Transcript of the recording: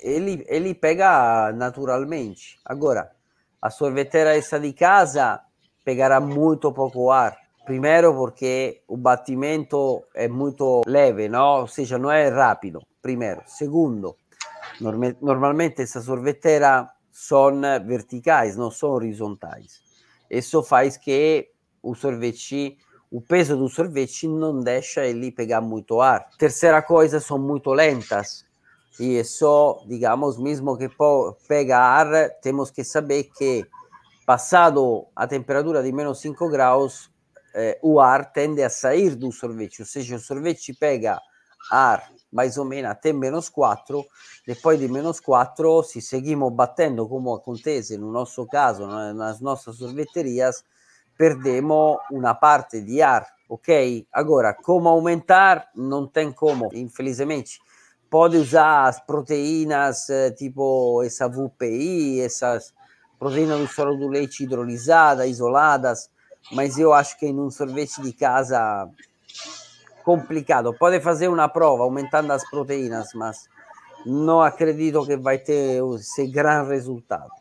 ele, ele pega naturalmente. Agora, a sorveteira essa de casa pegará muito pouco ar. Primeiro porque o batimento é muito leve, no? ou seja, não é rápido, primeiro. Segundo, normalmente essa sorveteira são verticais, não são horizontais. Isso faz que o sorvete, o peso do sorvete não deixa ele pegar muito ar. Terceira coisa, são muito lentas e so, diciamo, mismo che que pegar, tenemos che saber che passato a temperatura di meno 5 graus, eh, o ar tende a sair do sorvete, Se il o pega ar mais ou menos até meno 4 e poi di meno 4 se seguimos battendo come contese, nel nostro caso, nas nostre sorvetterie, perdemo una parte di ar, ok? Agora, come aumentar? Non tem como, infelizmente. pode usar as proteínas eh, tipo essa VPI, essas proteínas do soro do leite hidrolisada, isoladas, mas eu acho que em um sorvete de casa complicado. Pode fazer uma prova aumentando as proteínas, mas não acredito que vai ter esse grande resultado.